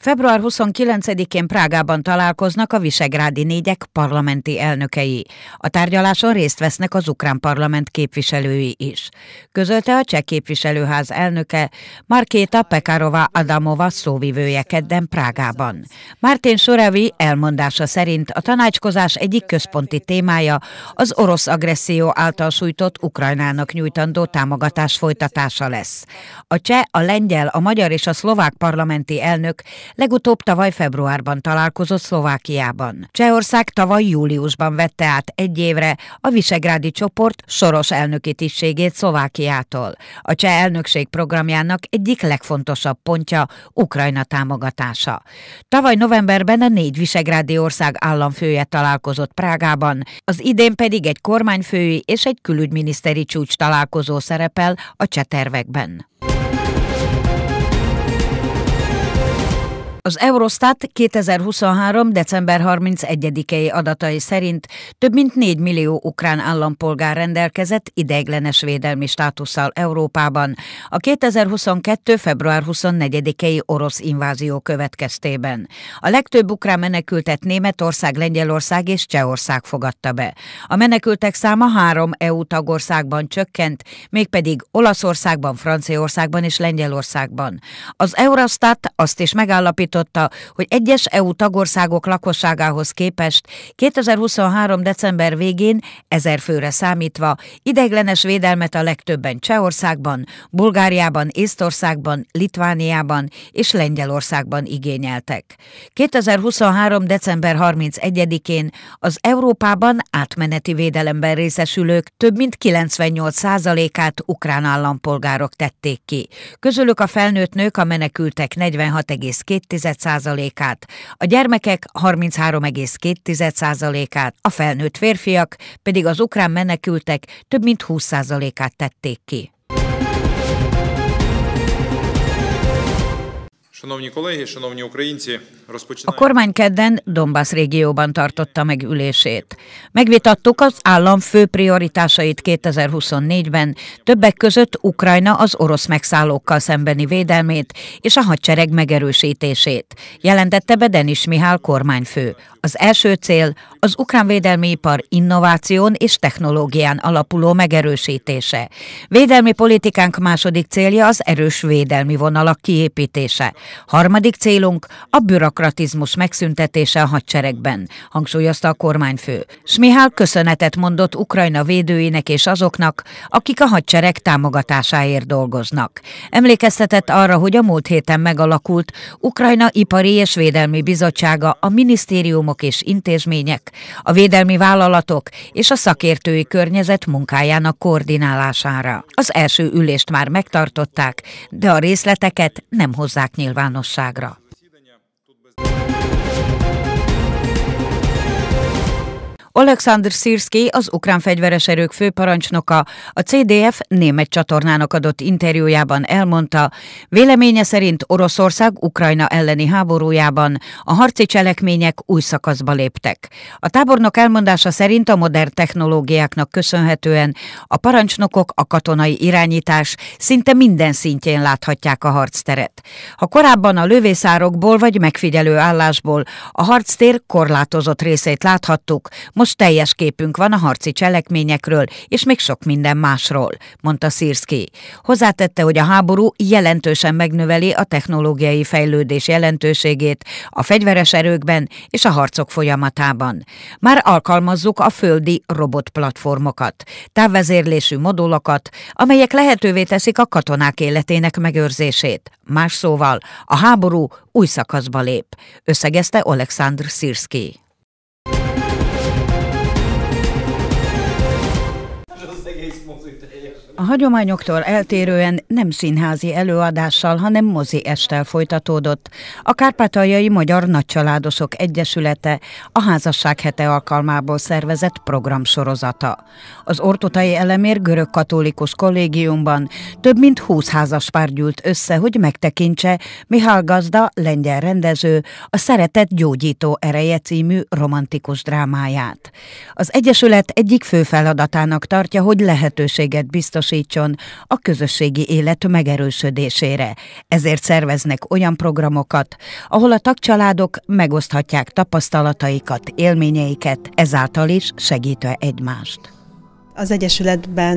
Február 29-én Prágában találkoznak a Visegrádi négyek parlamenti elnökei. A tárgyaláson részt vesznek az ukrán parlament képviselői is. Közölte a cseh képviselőház elnöke Markéta Pekarova Adamova szóvivője kedden Prágában. Martin Sorevi elmondása szerint a tanácskozás egyik központi témája az orosz agresszió által sújtott Ukrajnának nyújtandó támogatás folytatása lesz. A cseh, a lengyel, a magyar és a szlovák parlamenti elnök Legutóbb tavaly februárban találkozott Szlovákiában. Csehország tavaly júliusban vette át egy évre a Visegrádi csoport soros elnöki tisztségét Szlovákiától. A cseh elnökség programjának egyik legfontosabb pontja Ukrajna támogatása. Tavaly novemberben a négy Visegrádi ország államfője találkozott Prágában, az idén pedig egy kormányfői és egy külügyminiszteri csúcs találkozó szerepel a cseh tervekben. Az Eurostat 2023. december 31-i adatai szerint több mint 4 millió ukrán állampolgár rendelkezett ideiglenes védelmi státusszal Európában a 2022. február 24-i orosz invázió következtében. A legtöbb ukrán menekültet Németország, Lengyelország és Csehország fogadta be. A menekültek száma három EU tagországban csökkent, mégpedig Olaszországban, Franciaországban és Lengyelországban. Az Eurostat azt is megállapította, állította, hogy egyes EU tagországok lakosságához képest 2023. december végén ezer főre számítva ideiglenes védelmet a legtöbben Csehországban, Bulgáriában, Észtországban, Litvániában és Lengyelországban igényeltek. 2023. december 31-én az Európában átmeneti védelemben részesülők több mint 98%-át ukrán állampolgárok tették ki. Közülük a felnőtt nők a menekültek 46,2%, 1,3%-át, a gyermekek 33,2%-át, a felnőtt férfiak pedig az ukrán menekültek több mint 20%-át tették ki. A kormány kedden Donbass régióban tartotta meg ülését. Megvitattuk az állam fő prioritásait 2024-ben, többek között Ukrajna az orosz megszállókkal szembeni védelmét és a hadsereg megerősítését, jelentette be Denis Mihál kormányfő. Az első cél az ukrán védelmi ipar innováción és technológián alapuló megerősítése. Védelmi politikánk második célja az erős védelmi vonalak kiépítése. Harmadik célunk a bürokratizmus megszüntetése a hadseregben, hangsúlyozta a kormányfő. Smihál köszönetet mondott Ukrajna védőinek és azoknak, akik a hadsereg támogatásáért dolgoznak. Emlékeztetett arra, hogy a múlt héten megalakult Ukrajna Ipari és Védelmi Bizottsága a minisztériumok és intézmények, a védelmi vállalatok és a szakértői környezet munkájának koordinálására. Az első ülést már megtartották, de a részleteket nem hozzák nyilván nyilvánosságra. Alexander Szirszki, az ukrán fegyveres erők főparancsnoka, a CDF német csatornának adott interjújában elmondta, véleménye szerint Oroszország Ukrajna elleni háborújában a harci cselekmények új szakaszba léptek. A tábornok elmondása szerint a modern technológiáknak köszönhetően a parancsnokok a katonai irányítás szinte minden szintjén láthatják a harcteret. Ha korábban a lövészárokból vagy megfigyelő állásból a harctér korlátozott részét láthattuk, most most teljes képünk van a harci cselekményekről, és még sok minden másról, mondta Szirszki. Hozzátette, hogy a háború jelentősen megnöveli a technológiai fejlődés jelentőségét a fegyveres erőkben és a harcok folyamatában. Már alkalmazzuk a földi robotplatformokat, távvezérlésű modulokat, amelyek lehetővé teszik a katonák életének megőrzését. Más szóval, a háború új szakaszba lép, összegezte Alexandr Szirszki. A hagyományoktól eltérően nem színházi előadással, hanem mozi estel folytatódott. A Kárpátaljai Magyar Nagycsaládosok Egyesülete a házasság hete alkalmából szervezett programsorozata. Az Ortotai Elemér görög katolikus kollégiumban több mint házas pár gyűlt össze, hogy megtekintse Mihály Gazda, lengyel rendező, a Szeretet gyógyító ereje című romantikus drámáját. Az Egyesület egyik fő feladatának tartja, hogy lehetőséget biztos hasznosítson a közösségi élet megerősödésére. Ezért szerveznek olyan programokat, ahol a tagcsaládok megoszthatják tapasztalataikat, élményeiket, ezáltal is segítve egymást. Az Egyesületben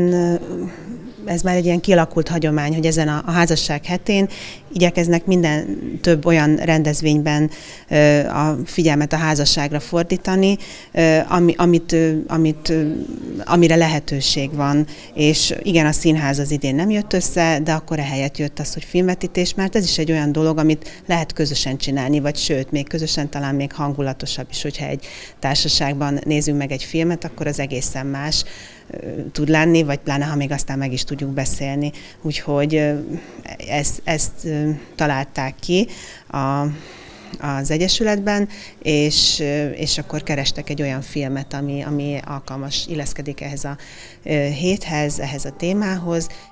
ez már egy ilyen kialakult hagyomány, hogy ezen a, a házasság hetén igyekeznek minden több olyan rendezvényben a figyelmet a házasságra fordítani, ami, amit, amit, amire lehetőség van. És igen, a színház az idén nem jött össze, de akkor ehelyett jött az, hogy filmvetítés, mert ez is egy olyan dolog, amit lehet közösen csinálni, vagy sőt, még közösen talán még hangulatosabb is, hogyha egy társaságban nézünk meg egy filmet, akkor az egészen más, tud lenni, vagy pláne, ha még aztán meg is tudjuk beszélni. Úgyhogy ezt, ezt találták ki a, az Egyesületben, és, és akkor kerestek egy olyan filmet, ami, ami alkalmas, illeszkedik ehhez a héthez, ehhez a témához.